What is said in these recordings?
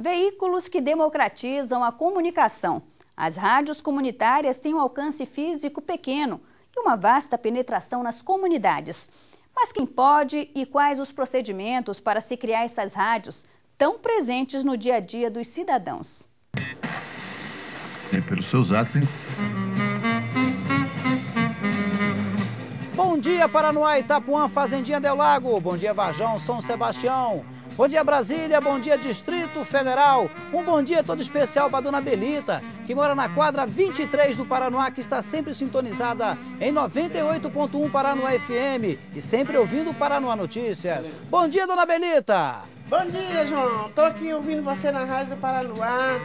Veículos que democratizam a comunicação. As rádios comunitárias têm um alcance físico pequeno e uma vasta penetração nas comunidades. Mas quem pode e quais os procedimentos para se criar essas rádios tão presentes no dia a dia dos cidadãos? E pelos seus atos. Hein? Bom dia, Paranoá, Itapuã, Fazendinha Del Lago. Bom dia, Vajão, São Sebastião. Bom dia Brasília, bom dia Distrito Federal, um bom dia todo especial para a dona Belita, que mora na quadra 23 do Paraná, que está sempre sintonizada em 98.1 Paraná FM e sempre ouvindo Paraná Notícias. Bom dia, dona Belita! Bom dia, João. Estou aqui ouvindo você na Rádio do Paraná.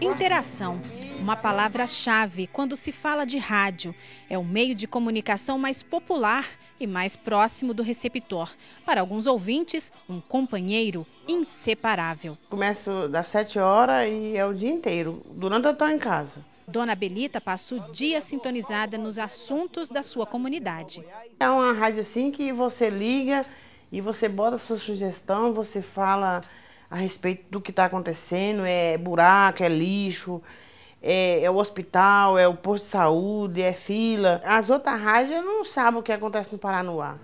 Interação uma palavra-chave quando se fala de rádio. É o meio de comunicação mais popular e mais próximo do receptor. Para alguns ouvintes, um companheiro inseparável. Começo das 7 horas e é o dia inteiro, durante eu estou em casa. Dona Belita passa o dia sintonizada nos assuntos da sua comunidade. É uma rádio assim que você liga e você bota sua sugestão, você fala a respeito do que está acontecendo, é buraco, é lixo, é, é, o hospital, é o posto de saúde, é fila. As outras rádios não sabem o que acontece no Paranoá.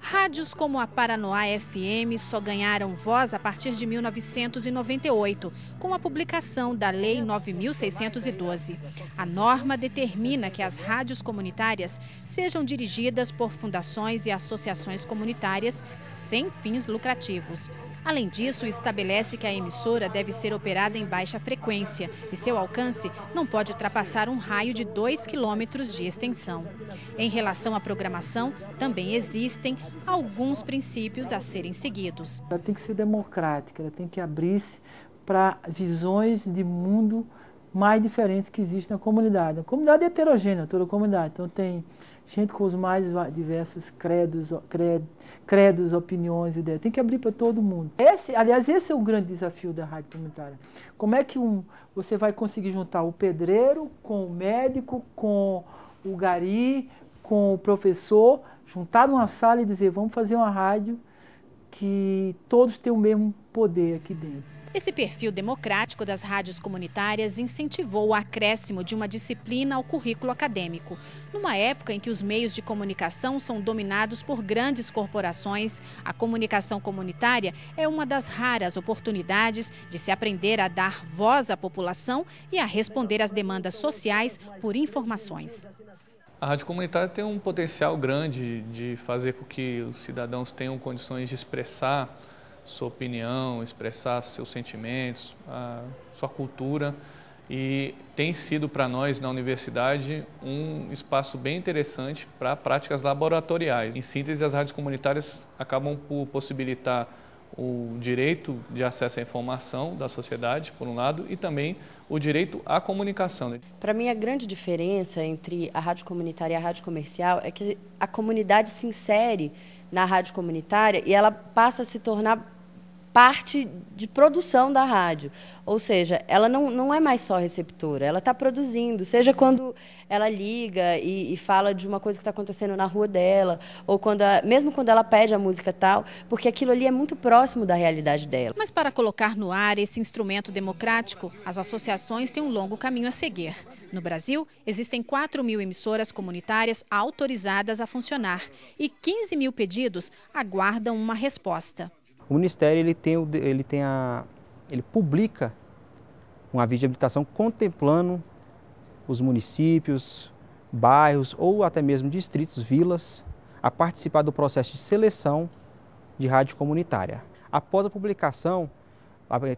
Rádios como a Paranoá FM só ganharam voz a partir de 1998, com a publicação da Lei 9612. A norma determina que as rádios comunitárias sejam dirigidas por fundações e associações comunitárias sem fins lucrativos. Além disso, estabelece que a emissora deve ser operada em baixa frequência e seu alcance não pode ultrapassar um raio de 2 quilômetros de extensão. Em relação à programação, também existem alguns princípios a serem seguidos. Ela tem que ser democrática, ela tem que abrir-se para visões de mundo mais diferentes que existem na comunidade. A comunidade é heterogênea, toda a comunidade. Então tem gente com os mais diversos credos, credos opiniões, ideias. Tem que abrir para todo mundo. Esse, aliás, esse é o grande desafio da rádio comunitária. Como é que um, você vai conseguir juntar o pedreiro com o médico, com o gari, com o professor, juntar numa sala e dizer, vamos fazer uma rádio que todos tenham o mesmo poder aqui dentro. Esse perfil democrático das rádios comunitárias incentivou o acréscimo de uma disciplina ao currículo acadêmico, numa época em que os meios de comunicação são dominados por grandes corporações. A comunicação comunitária é uma das raras oportunidades de se aprender a dar voz à população e a responder às demandas sociais por informações. A rádio comunitária tem um potencial grande de fazer com que os cidadãos tenham condições de expressar sua opinião, expressar seus sentimentos, sua cultura. E tem sido para nós na universidade um espaço bem interessante para práticas laboratoriais. Em síntese, as rádios comunitárias acabam por possibilitar o direito de acesso à informação da sociedade, por um lado, e também o direito à comunicação. Para mim, a grande diferença entre a rádio comunitária e a rádio comercial é que a comunidade se insere na rádio comunitária e ela passa a se tornar parte de produção da rádio. Ou seja, ela não, não é mais só receptora, ela está produzindo. Seja quando ela liga e, e fala de uma coisa que está acontecendo na rua dela, ou quando a, mesmo quando ela pede a música tal, porque aquilo ali é muito próximo da realidade dela. Mas para colocar no ar esse instrumento democrático, as associações têm um longo caminho a seguir. No Brasil, existem 4 mil emissoras comunitárias autorizadas a funcionar e 15 mil pedidos aguardam uma resposta. O Ministério ele tem, ele tem a, ele publica um aviso de habilitação contemplando os municípios, bairros ou até mesmo distritos, vilas, a participar do processo de seleção de rádio comunitária. Após a publicação,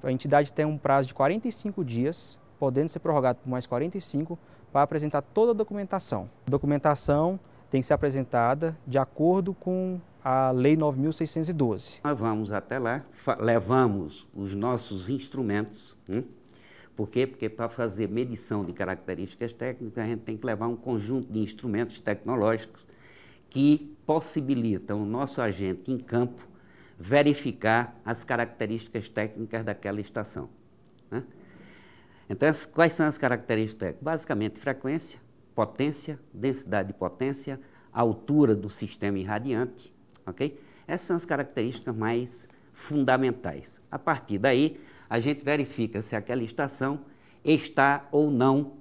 a entidade tem um prazo de 45 dias, podendo ser prorrogado por mais 45, para apresentar toda a documentação. A documentação tem que ser apresentada de acordo com a Lei 9.612. Nós vamos até lá, levamos os nossos instrumentos. Hein? Hum? Por quê? Porque para fazer medição de características técnicas, a gente tem que levar um conjunto de instrumentos tecnológicos que possibilitam o nosso agente em campo verificar as características técnicas daquela estação. Né? Então, quais são as características? técnicas? Basicamente, frequência, potência, densidade de potência, altura do sistema irradiante, ok? Essas são as características mais fundamentais. A partir daí, a gente verifica se aquela estação está ou não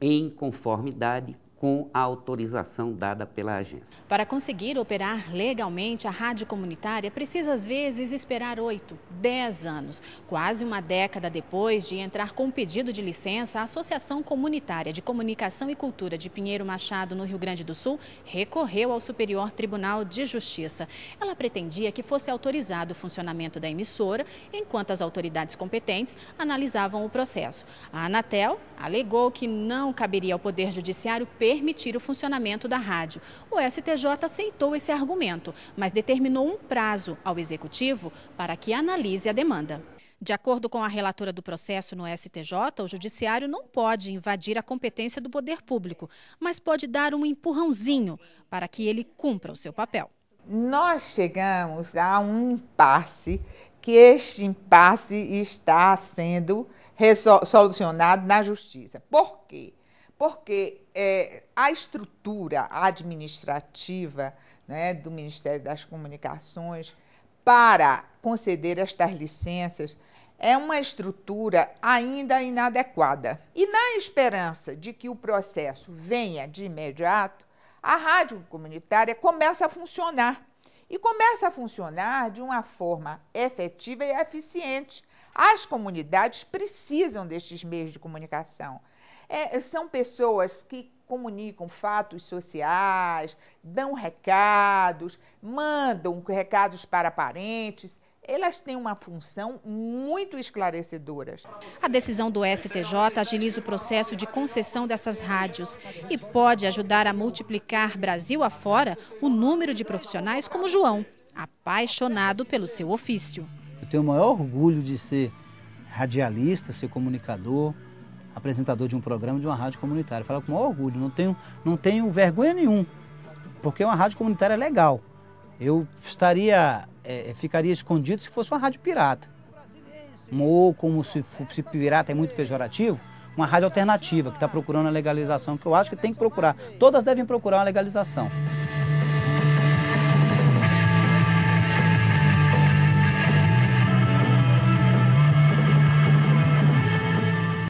em conformidade com a autorização dada pela agência. Para conseguir operar legalmente, a rádio comunitária precisa, às vezes, esperar 8, 10 anos. Quase uma década depois de entrar com pedido de licença, a Associação Comunitária de Comunicação e Cultura de Pinheiro Machado, no Rio Grande do Sul, recorreu ao Superior Tribunal de Justiça. Ela pretendia que fosse autorizado o funcionamento da emissora, enquanto as autoridades competentes analisavam o processo. A Anatel alegou que não caberia ao Poder Judiciário permitir o funcionamento da rádio. O STJ aceitou esse argumento, mas determinou um prazo ao Executivo para que analise a demanda. De acordo com a relatora do processo no STJ, o Judiciário não pode invadir a competência do poder público, mas pode dar um empurrãozinho para que ele cumpra o seu papel. Nós chegamos a um impasse, que este impasse está sendo solucionado na justiça. Por quê? porque é, a estrutura administrativa né, do Ministério das Comunicações para conceder estas licenças é uma estrutura ainda inadequada. E na esperança de que o processo venha de imediato, a rádio comunitária começa a funcionar. E começa a funcionar de uma forma efetiva e eficiente. As comunidades precisam destes meios de comunicação é, são pessoas que comunicam fatos sociais, dão recados, mandam recados para parentes elas têm uma função muito esclarecedora. A decisão do STJ agiliza o processo de concessão dessas rádios e pode ajudar a multiplicar Brasil afora o número de profissionais como João, apaixonado pelo seu ofício. Eu tenho o maior orgulho de ser radialista, ser comunicador, apresentador de um programa de uma rádio comunitária. fala com maior orgulho, não tenho, não tenho vergonha nenhum, porque uma rádio comunitária é legal. Eu estaria, é, é ficaria escondido se fosse uma rádio pirata. Ou como se, se pirata é muito pejorativo, uma rádio alternativa que está procurando a legalização, que eu acho que tem que procurar. Todas devem procurar uma legalização.